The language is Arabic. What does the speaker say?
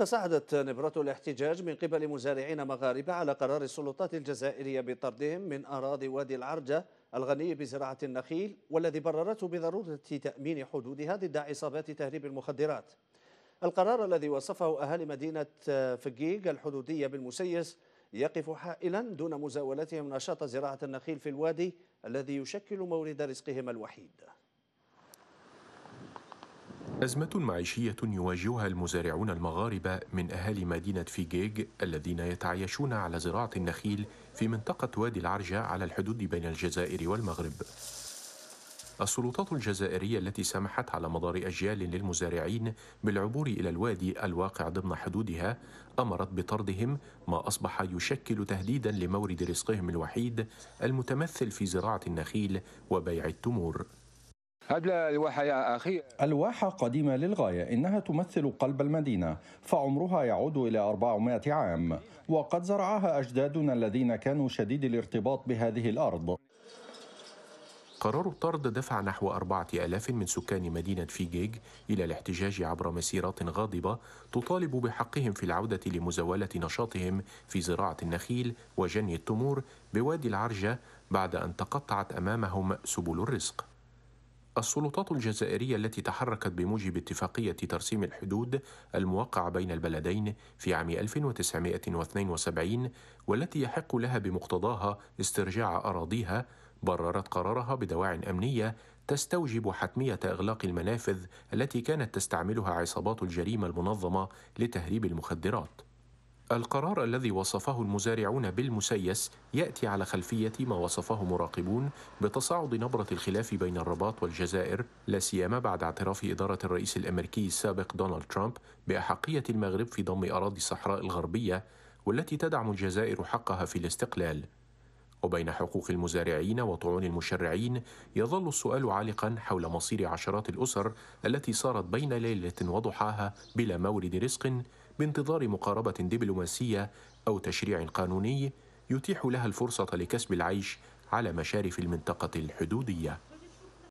تصاعدت نبرة الاحتجاج من قبل مزارعين مغاربة على قرار السلطات الجزائرية بطردهم من أراضي وادي العرجة الغني بزراعة النخيل والذي بررته بضرورة تأمين حدودها ضد عصابات تهريب المخدرات القرار الذي وصفه أهالي مدينة فقيق الحدودية بالمسيس يقف حائلا دون مزاولتهم نشاط زراعة النخيل في الوادي الذي يشكل مورد رزقهم الوحيد أزمة معيشية يواجهها المزارعون المغاربة من أهالي مدينة فيجيج الذين يتعايشون على زراعة النخيل في منطقة وادي العرجة على الحدود بين الجزائر والمغرب. السلطات الجزائرية التي سمحت على مدار أجيال للمزارعين بالعبور إلى الوادي الواقع ضمن حدودها أمرت بطردهم ما أصبح يشكل تهديدا لمورد رزقهم الوحيد المتمثل في زراعة النخيل وبيع التمور. هذه الواحة يا أخي الواحة قديمة للغاية إنها تمثل قلب المدينة فعمرها يعود إلى 400 عام وقد زرعها أجدادنا الذين كانوا شديد الارتباط بهذه الأرض قرار الطرد دفع نحو أربعة ألاف من سكان مدينة فيجيج إلى الاحتجاج عبر مسيرات غاضبة تطالب بحقهم في العودة لمزاولة نشاطهم في زراعة النخيل وجني التمور بوادي العرجة بعد أن تقطعت أمامهم سبل الرزق السلطات الجزائرية التي تحركت بموجب اتفاقية ترسيم الحدود الموقعة بين البلدين في عام 1972 والتي يحق لها بمقتضاها استرجاع أراضيها بررت قرارها بدواع أمنية تستوجب حتمية إغلاق المنافذ التي كانت تستعملها عصابات الجريمة المنظمة لتهريب المخدرات القرار الذي وصفه المزارعون بالمسيس ياتي على خلفيه ما وصفه مراقبون بتصاعد نبره الخلاف بين الرباط والجزائر لا سيما بعد اعتراف اداره الرئيس الامريكي السابق دونالد ترامب باحقيه المغرب في ضم اراضي الصحراء الغربيه والتي تدعم الجزائر حقها في الاستقلال وبين حقوق المزارعين وطعون المشرعين يظل السؤال عالقا حول مصير عشرات الاسر التي صارت بين ليله وضحاها بلا مورد رزق بانتظار مقاربة دبلوماسية أو تشريع قانوني يتيح لها الفرصة لكسب العيش على مشارف المنطقة الحدودية